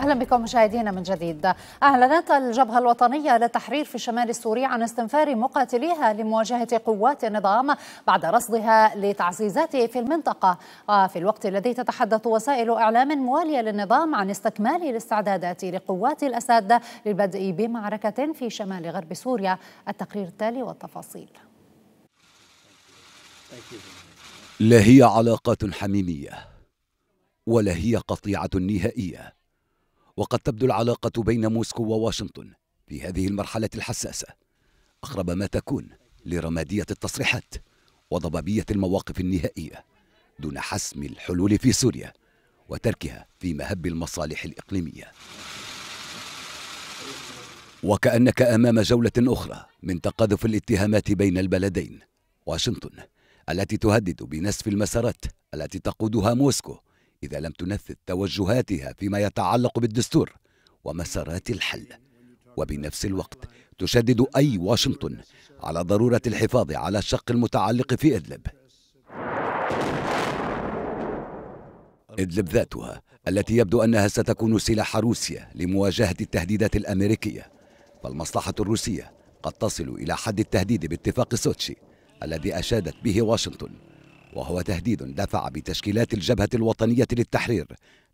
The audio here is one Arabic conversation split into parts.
اهلا بكم مشاهدينا من جديد اعلنت الجبهه الوطنيه للتحرير في شمال سوريا عن استنفار مقاتليها لمواجهه قوات النظام بعد رصدها لتعزيزات في المنطقه وفي الوقت الذي تتحدث وسائل اعلام مواليه للنظام عن استكمال الاستعدادات لقوات الاسد للبدء بمعركه في شمال غرب سوريا التقرير التالي والتفاصيل لا هي علاقات حميميه ولا هي قطيعه نهائيه وقد تبدو العلاقة بين موسكو وواشنطن في هذه المرحلة الحساسة أقرب ما تكون لرمادية التصريحات وضبابية المواقف النهائية دون حسم الحلول في سوريا وتركها في مهب المصالح الإقليمية وكأنك أمام جولة أخرى من تقاذف الاتهامات بين البلدين واشنطن التي تهدد بنسف المسارات التي تقودها موسكو إذا لم تنفذ توجهاتها فيما يتعلق بالدستور ومسارات الحل وبنفس الوقت تشدد أي واشنطن على ضرورة الحفاظ على الشق المتعلق في إدلب إدلب ذاتها التي يبدو أنها ستكون سلاح روسيا لمواجهة التهديدات الأمريكية فالمصلحة الروسية قد تصل إلى حد التهديد باتفاق سوتشي الذي أشادت به واشنطن وهو تهديد دفع بتشكيلات الجبهة الوطنية للتحرير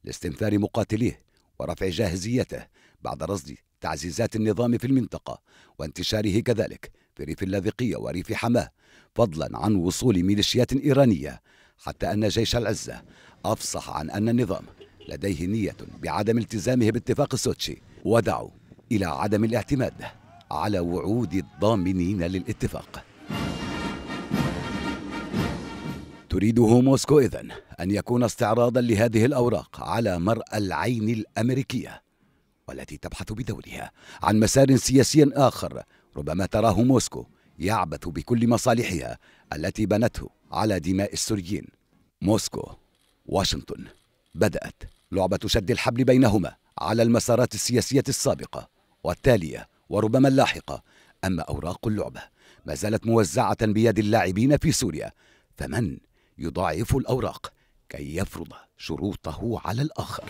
لاستنفار مقاتليه ورفع جاهزيته بعد رصد تعزيزات النظام في المنطقة وانتشاره كذلك في ريف اللاذقية وريف حماه فضلا عن وصول ميليشيات إيرانية حتى أن جيش العزة أفصح عن أن النظام لديه نية بعدم التزامه باتفاق سوتشي ودعوا إلى عدم الاعتماد على وعود الضامنين للاتفاق تريده موسكو إذن أن يكون استعراضا لهذه الأوراق على مرأى العين الأمريكية والتي تبحث بدورها عن مسار سياسي آخر ربما تراه موسكو يعبث بكل مصالحها التي بنته على دماء السوريين موسكو واشنطن بدأت لعبة شد الحبل بينهما على المسارات السياسية السابقة والتالية وربما اللاحقة أما أوراق اللعبة ما زالت موزعة بيد اللاعبين في سوريا فمن يضاعف الأوراق كي يفرض شروطه على الآخر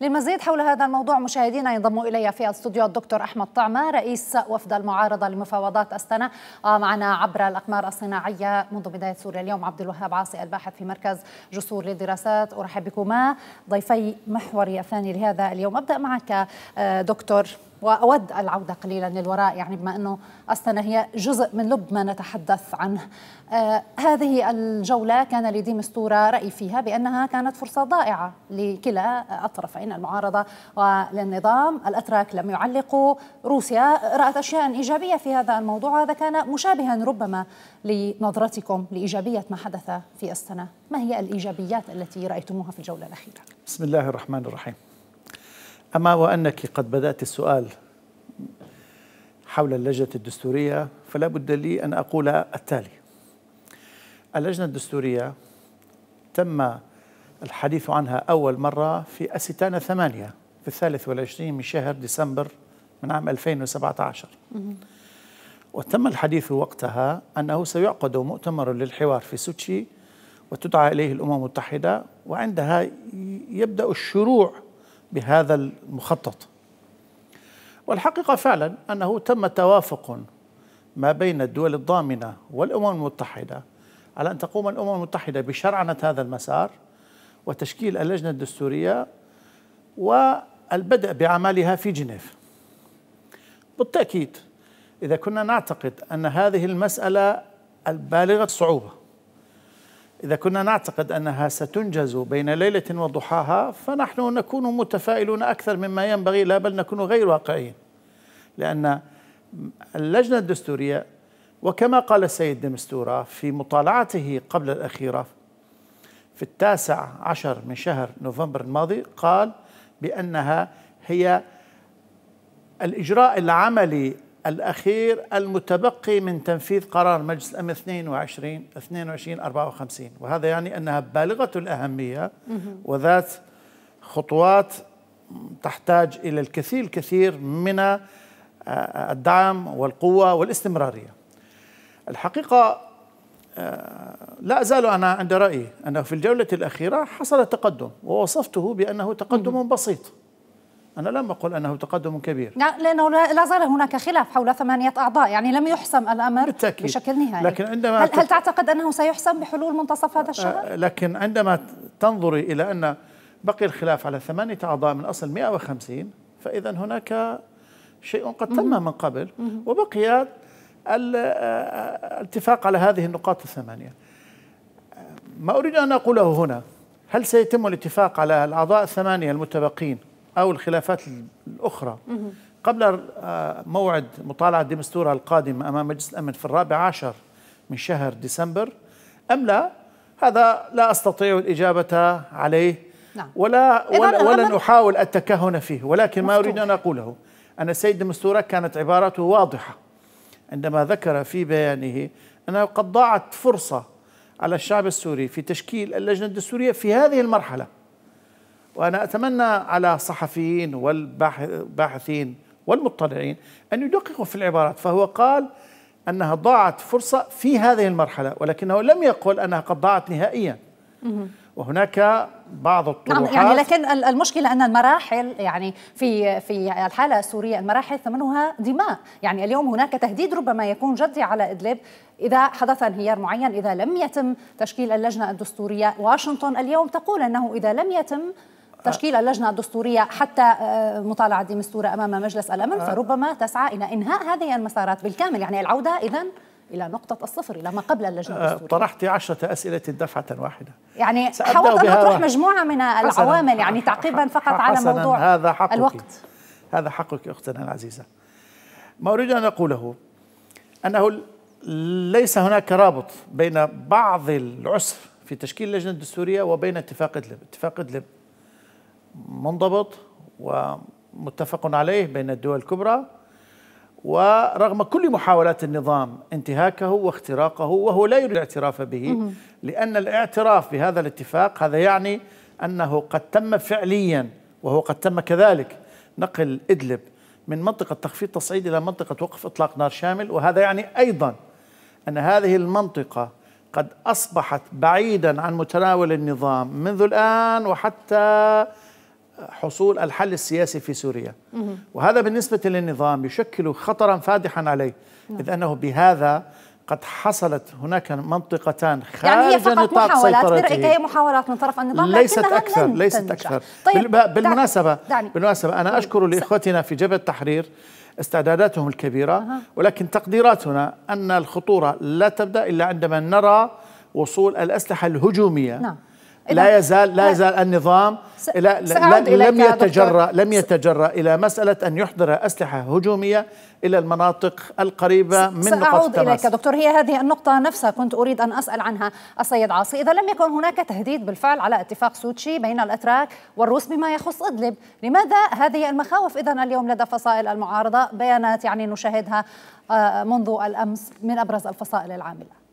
للمزيد حول هذا الموضوع مشاهدينا ينضم الي في الاستوديو الدكتور احمد طعمه رئيس وفد المعارضه لمفاوضات السنه معنا عبر الاقمار الصناعيه منذ بدايه سوريا اليوم عبد الوهاب عاصي الباحث في مركز جسور للدراسات ارحب بكما ضيفي محوري الثاني لهذا اليوم ابدا معك آه، دكتور واود العوده قليلا للوراء يعني بما انه استنا هي جزء من لب ما نتحدث عنه. آه هذه الجوله كان لدي مستوره راي فيها بانها كانت فرصه ضائعه لكلا الطرفين المعارضه وللنظام، الاتراك لم يعلقوا، روسيا رات اشياء ايجابيه في هذا الموضوع، هذا كان مشابها ربما لنظرتكم لايجابيه ما حدث في استنا، ما هي الايجابيات التي رايتموها في الجوله الاخيره؟ بسم الله الرحمن الرحيم. أما وأنك قد بدأت السؤال حول اللجنة الدستورية فلا بد لي أن أقول التالي اللجنة الدستورية تم الحديث عنها أول مرة في أستانة ثمانية في الثالث والعشرين من شهر ديسمبر من عام 2017 وتم الحديث وقتها أنه سيعقد مؤتمر للحوار في سوتشي وتدعى إليه الأمم المتحدة وعندها يبدأ الشروع بهذا المخطط والحقيقة فعلا أنه تم توافق ما بين الدول الضامنة والأمم المتحدة على أن تقوم الأمم المتحدة بشرعنة هذا المسار وتشكيل اللجنة الدستورية والبدء بعملها في جنيف بالتأكيد إذا كنا نعتقد أن هذه المسألة البالغة الصعوبة إذا كنا نعتقد أنها ستنجز بين ليلة وضحاها فنحن نكون متفائلون أكثر مما ينبغي لا بل نكون غير واقعيين لأن اللجنة الدستورية وكما قال السيد دمستورة في مطالعته قبل الأخيرة في التاسع عشر من شهر نوفمبر الماضي قال بأنها هي الإجراء العملي الأخير المتبقي من تنفيذ قرار مجلس الأمن 22 22 54 وهذا يعني أنها بالغة الأهمية وذات خطوات تحتاج إلى الكثير الكثير من الدعم والقوة والاستمرارية الحقيقة آه، لا أزال أنا عند رأيي أنه في الجولة الأخيرة حصل تقدم ووصفته بأنه تقدم بسيط أنا لم أقل أنه تقدم كبير لا لأنه لا زال هناك خلاف حول ثمانية أعضاء يعني لم يحسم الأمر بالتأكيد. بشكل نهائي لكن عندما هل, هل تعتقد أنه سيحسم بحلول منتصف هذا الشهر؟ آه، لكن عندما تنظري إلى أن بقي الخلاف على ثمانية أعضاء من أصل 150 فإذا هناك شيء قد تم من قبل وبقي آه، الاتفاق على هذه النقاط الثمانية ما أريد أن أقوله هنا هل سيتم الاتفاق على الأعضاء الثمانية المتبقين أو الخلافات الأخرى قبل آه، موعد مطالعة ديمستورة القادمة أمام مجلس الأمن في الرابع عشر من شهر ديسمبر أم لا هذا لا أستطيع الإجابة عليه نعم. ولا ولا, ولن احاول التكهن فيه ولكن ما أريد أن أقوله أن السيد ديمستورة كانت عبارته واضحة عندما ذكر في بيانه أنه قد ضاعت فرصة على الشعب السوري في تشكيل اللجنة الدستورية في هذه المرحلة وأنا أتمنى على الصحفيين والباحثين والمطلعين أن يدققوا في العبارات فهو قال أنها ضاعت فرصة في هذه المرحلة ولكنه لم يقل أنها قد ضاعت نهائيا وهناك بعض الطروحات نعم يعني لكن المشكلة أن المراحل يعني في في الحالة السورية المراحل ثمنها دماء يعني اليوم هناك تهديد ربما يكون جدي على إدلب إذا حدث انهيار معين إذا لم يتم تشكيل اللجنة الدستورية واشنطن اليوم تقول أنه إذا لم يتم تشكيل اللجنة الدستورية حتى آه، مطالعة دستورة أمام مجلس الأمن آه. فربما تسعى إلى إنهاء هذه المسارات بالكامل يعني العودة إذا إلى نقطة الصفر إلى ما قبل اللجنة آه، الدستورية طرحت عشرة أسئلة دفعة واحدة يعني حاولت أن أطرح مجموعة من العوامل يعني تعقيبا فقط على موضوع هذا حقك الوقت هذا حقك أختنا العزيزة ما أريد أن أقوله أنه ليس هناك رابط بين بعض العسر في تشكيل اللجنة الدستورية وبين اتفاق إدلب اتفاق إدلب منضبط ومتفق عليه بين الدول الكبرى ورغم كل محاولات النظام انتهاكه واختراقه وهو لا يريد الاعتراف به لأن الاعتراف بهذا الاتفاق هذا يعني أنه قد تم فعليا وهو قد تم كذلك نقل إدلب من منطقة تخفيض تصعيد إلى منطقة وقف إطلاق نار شامل وهذا يعني أيضا أن هذه المنطقة قد أصبحت بعيدا عن متناول النظام منذ الآن وحتى حصول الحل السياسي في سوريا وهذا بالنسبة للنظام يشكل خطرا فادحا عليه إذ نعم. أنه بهذا قد حصلت هناك منطقتان خارج يعني هي فقط نطاق محاولات برأيك هي محاولات من طرف النظام ليست أكثر ليست طيب، أكثر طيب بالمناسبة دعني. بالمناسبة أنا طيب، أشكر لإخوتنا في جبهة التحرير استعداداتهم الكبيرة ولكن تقديراتنا أن الخطورة لا تبدأ إلا عندما نرى وصول الأسلحة الهجومية نعم. لا يزال لا يزال النظام لا لم يتجرأ لم يتجرأ إلى مسألة أن يحضر أسلحة هجومية إلى المناطق القريبة من سأعود نقاط إليك دكتور هي هذه النقطة نفسها كنت أريد أن أسأل عنها السيد عاصي إذا لم يكن هناك تهديد بالفعل على اتفاق سوتشي بين الأتراك والروس بما يخص إدلب لماذا هذه المخاوف إذا اليوم لدى فصائل المعارضة بيانات يعني نشاهدها آه، منذ الأمس من أبرز الفصائل العاملة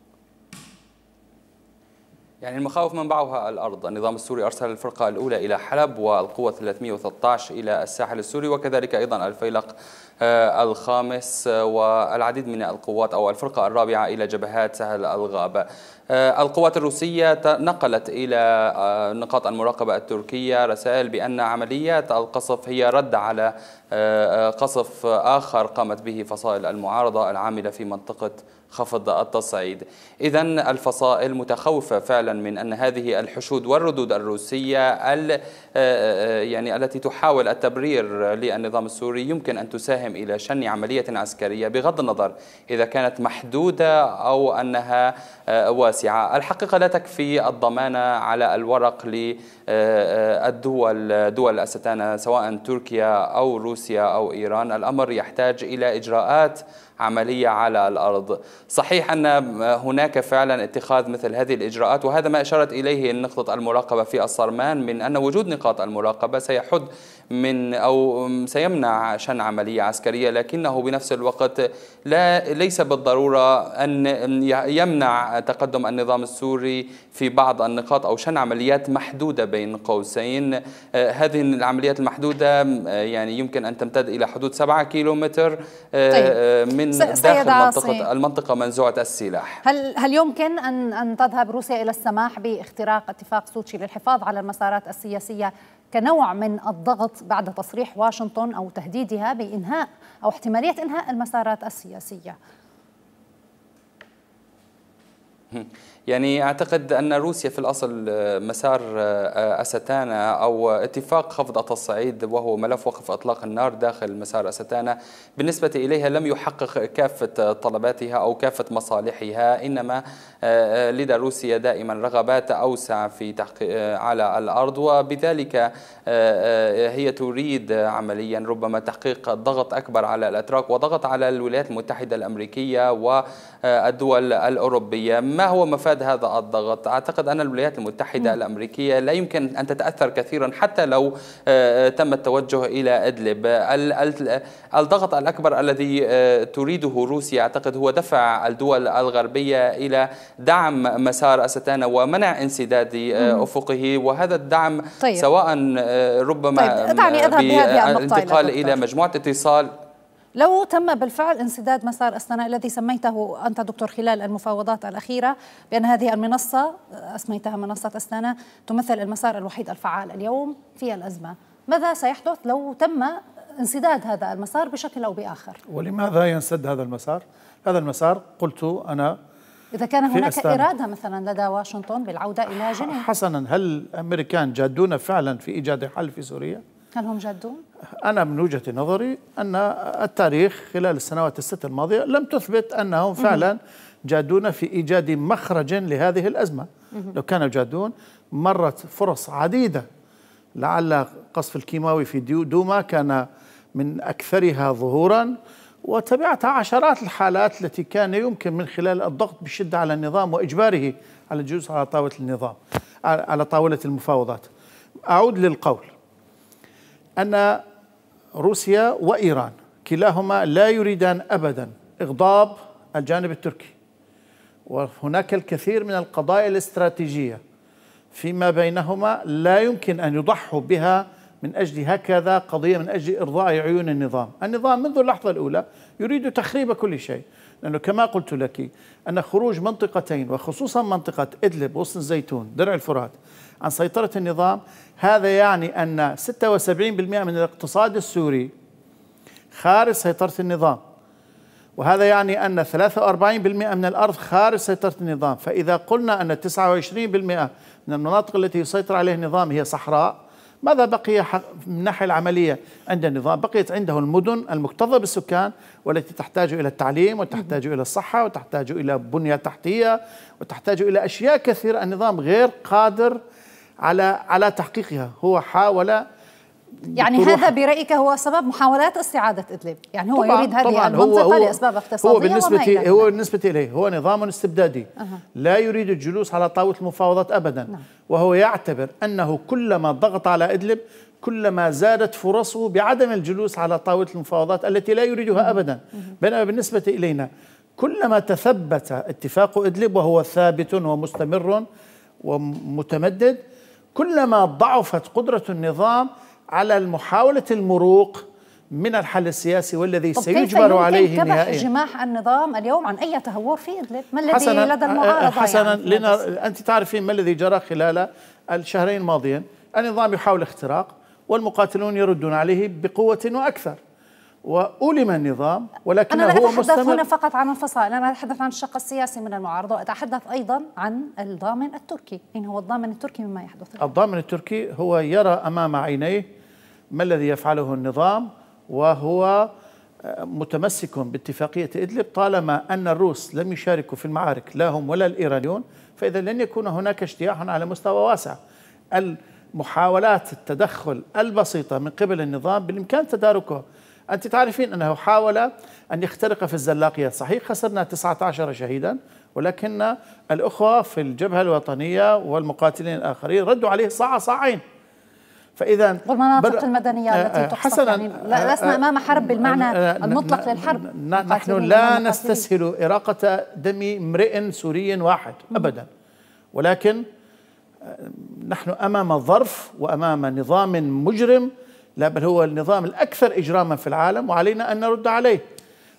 يعني المخاوف منبعها الأرض النظام السوري أرسل الفرقة الأولى إلى حلب والقوة 313 إلى الساحل السوري وكذلك أيضا الفيلق آه، الخامس آه، والعديد من القوات أو الفرقة الرابعة إلى جبهات سهل الغاب آه، القوات الروسية نقلت إلى نقاط المراقبة التركية رسائل بأن عمليات القصف هي رد على قصف آخر قامت به فصائل المعارضة العاملة في منطقة خفض التصعيد إذا الفصائل متخوفة فعلا من أن هذه الحشود والردود الروسية يعني التي تحاول التبرير للنظام السوري يمكن أن تساهم المساهم إلى شن عملية عسكرية بغض النظر إذا كانت محدودة أو أنها آه، واسعة الحقيقة لا تكفي الضمانة على الورق ل آه، آه، الدول دول الأستانة سواء تركيا أو روسيا أو إيران الأمر يحتاج إلى إجراءات عملية على الأرض صحيح أن هناك فعلا اتخاذ مثل هذه الإجراءات وهذا ما أشارت إليه نقطة المراقبة في الصرمان من أن وجود نقاط المراقبة سيحد من أو سيمنع شن عملية عسكرية لكنه بنفس الوقت لا ليس بالضرورة أن يمنع تقدم النظام السوري في بعض النقاط أو شن عمليات محدودة بين قوسين آه، هذه العمليات المحدودة آه، يعني يمكن أن تمتد إلى حدود 7 كيلومتر آه، طيب. من داخل منطقة المنطقة منزوعة السلاح هل, هل يمكن أن, أن تذهب روسيا إلى السماح باختراق اتفاق سوتشي للحفاظ على المسارات السياسية كنوع من الضغط بعد تصريح واشنطن أو تهديدها بإنهاء أو احتمالية إنهاء المسارات السياسية يعني اعتقد ان روسيا في الاصل آه، مسار آه، آه، استانا او اتفاق خفض التصعيد وهو ملف وقف اطلاق النار داخل مسار استانا بالنسبه اليها لم يحقق كافه طلباتها او كافه مصالحها انما لدى روسيا دائما رغبات اوسع في تحقيق على الارض وبذلك هي تريد عمليا ربما تحقيق ضغط اكبر على الاتراك وضغط على الولايات المتحده الامريكيه والدول الاوروبيه ما ما هو مفاد هذا الضغط؟ أعتقد أن الولايات المتحدة الأمريكية لا يمكن أن تتأثر كثيرا حتى لو آه، تم التوجه إلى إدلب الضغط الأكبر الذي آه، تريده روسيا أعتقد هو دفع الدول الغربية إلى دعم مسار أستانا ومنع انسداد آه، أفقه وهذا الدعم طيب. سواء ربما طيب. دعني أذهب بهذه النقطة الانتقال إلى مجموعة اتصال لو تم بالفعل انسداد مسار أستنا الذي سميته أنت دكتور خلال المفاوضات الأخيرة بأن هذه المنصة أسميتها منصة أستنا تمثل المسار الوحيد الفعال اليوم في الأزمة ماذا سيحدث لو تم انسداد هذا المسار بشكل أو بآخر ولماذا ينسد هذا المسار؟ هذا المسار قلت أنا إذا كان هناك أستانة. إرادة مثلا لدى واشنطن بالعودة إلى جنيف حسنا هل الأمريكان جادون فعلا في إيجاد حل في سوريا؟ هل هم جادون؟ أنا من وجهة نظري أن التاريخ خلال السنوات الست الماضية لم تثبت أنهم فعلا جادون في إيجاد مخرج لهذه الأزمة لو كانوا جادون مرت فرص عديدة لعل قصف الكيماوي في دوما كان من أكثرها ظهورا وتبعتها عشرات الحالات التي كان يمكن من خلال الضغط بشدة على النظام وإجباره على الجلوس على طاولة النظام على طاولة المفاوضات أعود للقول أن روسيا وإيران كلاهما لا يريدان أبدا إغضاب الجانب التركي وهناك الكثير من القضايا الاستراتيجية فيما بينهما لا يمكن أن يضحوا بها من أجل هكذا قضية من أجل إرضاء عيون النظام النظام منذ اللحظة الأولى يريد تخريب كل شيء لأنه كما قلت لك أن خروج منطقتين وخصوصا منطقة إدلب وسط الزيتون درع الفرات عن سيطرة النظام هذا يعني أن 76% من الاقتصاد السوري خارج سيطرة النظام وهذا يعني أن 43% من الأرض خارج سيطرة النظام فإذا قلنا أن 29% من المناطق التي يسيطر عليها النظام هي صحراء ماذا بقي من الناحية العملية عند النظام بقيت عنده المدن المكتظة بالسكان والتي تحتاج إلى التعليم وتحتاج إلى الصحة وتحتاج إلى بنية تحتية وتحتاج إلى أشياء كثيرة النظام غير قادر على على تحقيقها هو حاول يعني هذا برأيك هو سبب محاولات استعادة إدلب يعني هو طبعًا يريد هذه طبعًا المنطقة هو لأسباب اقتصادية هو بالنسبة هو بالنسبة إليه هو نظام استبدادي أه. لا يريد الجلوس على طاولة المفاوضات أبدا نعم. وهو يعتبر أنه كلما ضغط على إدلب كلما زادت فرصه بعدم الجلوس على طاولة المفاوضات التي لا يريدها أبدا بينما بالنسبة إلينا كلما تثبت اتفاق إدلب وهو ثابت ومستمر ومتمدد كلما ضعفت قدرة النظام على محاولة المروق من الحل السياسي والذي سيجبر كيف عليه كبح نهائيا جماح النظام اليوم عن اي تهور في ادلب؟ ما الذي حسناً لدى المعارضه حسنا يعني لنا انت تعرفين ما الذي جرى خلال الشهرين الماضيين؟ النظام يحاول اختراق والمقاتلون يردون عليه بقوه واكثر وألم النظام ولكن أنا لا هو أتحدث مستمر هنا فقط عن الفصائل أنا أتحدث عن الشق السياسي من المعارضة وأتحدث أيضا عن الضامن التركي إن هو الضامن التركي مما يحدث الضامن التركي هو يرى أمام عينيه ما الذي يفعله النظام وهو آه، متمسك باتفاقية إدلب طالما أن الروس لم يشاركوا في المعارك لا هم ولا الإيرانيون فإذا لن يكون هناك اجتياح على مستوى واسع محاولات التدخل البسيطة من قبل النظام بالإمكان تداركها أنت تعرفين أنه حاول أن يخترق في الزلاقية صحيح خسرنا 19 شهيدا ولكن الأخوة في الجبهة الوطنية والمقاتلين الآخرين ردوا عليه صاع صاعين فاذا والمناطق بر... المدنيه التي آه، آه، تحصل حسنا يعني لا آه، لسنا امام حرب بالمعنى المطلق للحرب نحن لا نستسهل اراقه دم امرئ سوري واحد ابدا ولكن نحن امام ظرف وامام نظام مجرم لا بل هو النظام الأكثر إجراما في العالم وعلينا أن نرد عليه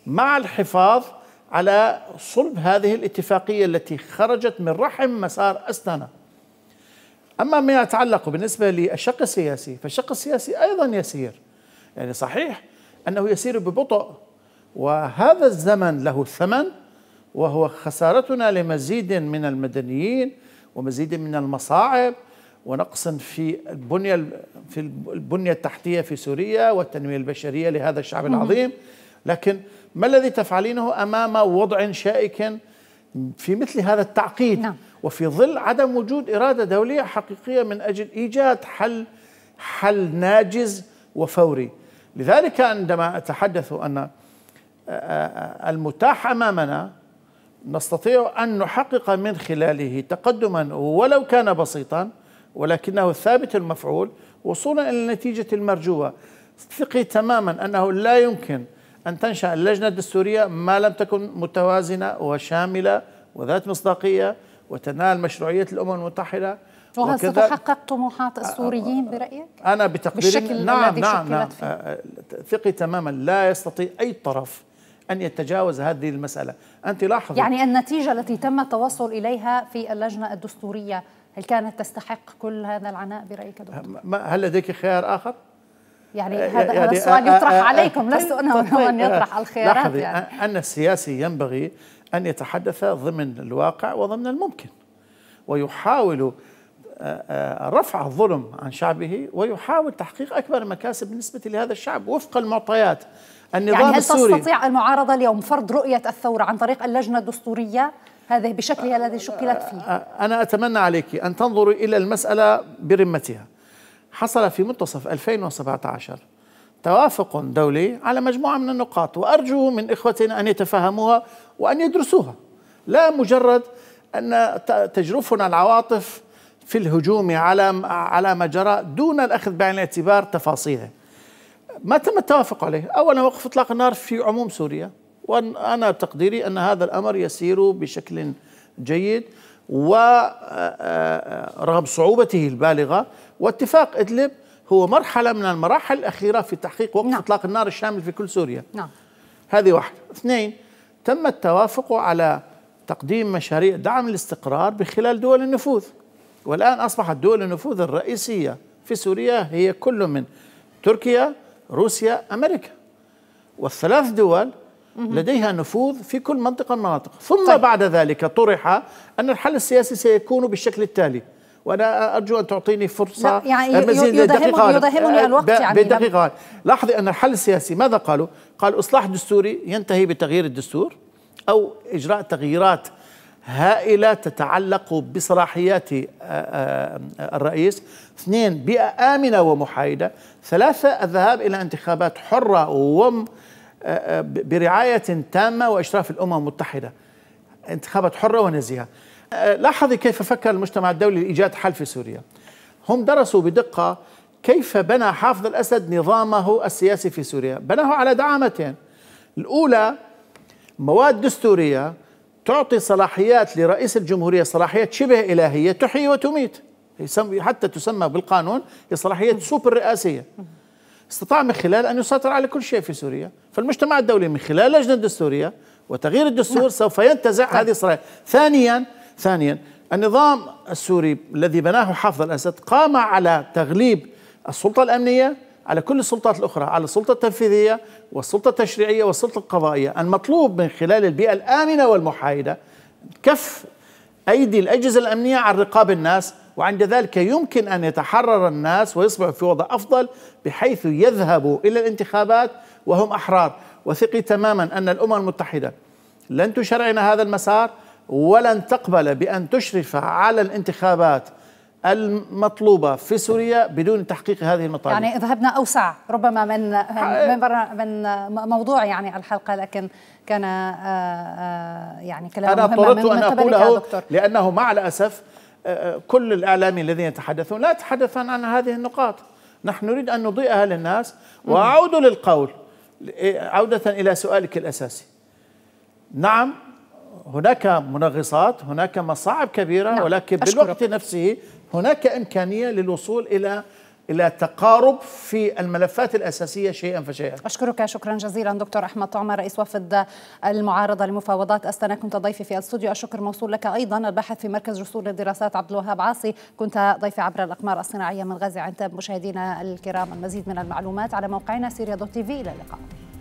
مع الحفاظ على صلب هذه الاتفاقية التي خرجت من رحم مسار أستانا أما ما يتعلق بالنسبة للشق السياسي فالشق السياسي أيضا يسير يعني صحيح أنه يسير ببطء وهذا الزمن له ثمن وهو خسارتنا لمزيد من المدنيين ومزيد من المصاعب ونقصا في البنية في البنية التحتية في سوريا والتنمية البشرية لهذا الشعب العظيم لكن ما الذي تفعلينه أمام وضع شائك في مثل هذا التعقيد نعم. وفي ظل عدم وجود إرادة دولية حقيقية من أجل إيجاد حل حل ناجز وفوري لذلك عندما أتحدث أن المتاح أمامنا نستطيع أن نحقق من خلاله تقدما ولو كان بسيطا ولكنه ثابت المفعول وصولا إلى النتيجة المرجوة ثقي تماما أنه لا يمكن أن تنشأ اللجنة الدستورية ما لم تكن متوازنة وشاملة وذات مصداقية وتنال مشروعية الأمم المتحدة وهل ستحقق طموحات السوريين برأيك؟ أنا بتقديري بالشكل نعم الذي نعم, نعم, نعم. ثقي تماما لا يستطيع أي طرف أن يتجاوز هذه المسألة أنت لاحظي يعني النتيجة التي تم التوصل إليها في اللجنة الدستورية هل كانت تستحق كل هذا العناء برأيك دكتور؟ هل لديك خيار آخر؟ يعني, آه، يعني- هذا يعني السؤال آه، آه، يطرح عليكم طيب، لست أنا من طيب، يطرح الخيارات لاحظي يعني. أن السياسي ينبغي أن يتحدث ضمن الواقع وضمن الممكن ويحاول رفع الظلم عن شعبه ويحاول تحقيق أكبر مكاسب بالنسبة لهذا الشعب وفق المعطيات النظام يعني هل السوري تستطيع المعارضة اليوم فرض رؤية الثورة عن طريق اللجنة الدستورية هذه بشكلها الذي شكلت فيه أنا أتمنى عليك أن تنظري إلى المسألة برمتها حصل في منتصف 2017 توافق دولي على مجموعة من النقاط وأرجو من إخوتنا أن يتفهموها وأن يدرسوها لا مجرد أن تجرفنا العواطف في الهجوم على على ما جرى دون الأخذ بعين الاعتبار تفاصيله ما تم التوافق عليه أولا وقف إطلاق النار في عموم سوريا وأنا تقديري أن هذا الأمر يسير بشكل جيد ورغم آه، آه، آه، صعوبته البالغة واتفاق إدلب هو مرحلة من المراحل الأخيرة في تحقيق وقف نعم. إطلاق النار الشامل في كل سوريا نعم. هذه واحدة اثنين تم التوافق على تقديم مشاريع دعم الاستقرار بخلال دول النفوذ والآن أصبحت دول النفوذ الرئيسية في سوريا هي كل من تركيا روسيا أمريكا والثلاث دول لديها نفوذ في كل منطقة مناطق ثم طيب. بعد ذلك طرح أن الحل السياسي سيكون بالشكل التالي وانا ارجو ان تعطيني فرصه يعني يدهمني, الوقت يعني بدقيقه لاحظي ان الحل السياسي ماذا قالوا؟ قال اصلاح دستوري ينتهي بتغيير الدستور او اجراء تغييرات هائله تتعلق بصلاحيات آه، آه، الرئيس اثنين بيئه امنه ومحايده ثلاثه الذهاب الى انتخابات حره وم آه، آه، برعاية تامة وإشراف الأمم المتحدة انتخابات حرة ونزيهة آه، لاحظي كيف فكر المجتمع الدولي لإيجاد حل في سوريا هم درسوا بدقة كيف بنى حافظ الأسد نظامه السياسي في سوريا بناه على دعامتين الأولى مواد دستورية تعطي صلاحيات لرئيس الجمهورية صلاحيات شبه إلهية تحيي وتميت حتى تسمى بالقانون هي صلاحيات سوبر رئاسية استطاع من خلال أن يسيطر على كل شيء في سوريا فالمجتمع الدولي من خلال لجنة دستورية وتغيير الدستور نعم. سوف ينتزع نعم. هذه إسرائيل ثانيا ثانيا النظام السوري الذي بناه حافظ الأسد قام على تغليب السلطة الأمنية على كل السلطات الأخرى على السلطة التنفيذية والسلطة التشريعية والسلطة القضائية المطلوب من خلال البيئة الآمنة والمحايدة كف أيدي الأجهزة الأمنية عن رقاب الناس وعند ذلك يمكن أن يتحرر الناس ويصبحوا في وضع أفضل بحيث يذهبوا إلى الانتخابات وهم أحرار وثقي تماما أن الأمم المتحدة لن تشرعنا هذا المسار ولن تقبل بأن تشرف على الانتخابات المطلوبة في سوريا بدون تحقيق هذه المطالب يعني ذهبنا أوسع ربما من من, من موضوع يعني الحلقة لكن كان آه، آه، يعني كلام أنا اضطررت أن أقوله دكتور. لأنه مع الأسف كل الإعلاميين الذين يتحدثون لا يتحدثون عن هذه النقاط نحن نريد أن نضيئها للناس وأعود للقول عودة إلى سؤالك الأساسي نعم هناك منغصات هناك مصاعب كبيرة نعم. ولكن بالوقت نفسه هناك إمكانية للوصول إلى إلى تقارب في الملفات الأساسية شيئا فشيئا أشكرك شكرا جزيلا دكتور أحمد طعمة رئيس وفد المعارضة لمفاوضات أستنا كنت ضيفي في الاستوديو الشكر موصول لك أيضا الباحث في مركز جسور للدراسات عبد الوهاب عاصي كنت ضيفي عبر الأقمار الصناعية من غازي عنتاب مشاهدينا الكرام المزيد من المعلومات على موقعنا سيريا دوت تي في إلى اللقاء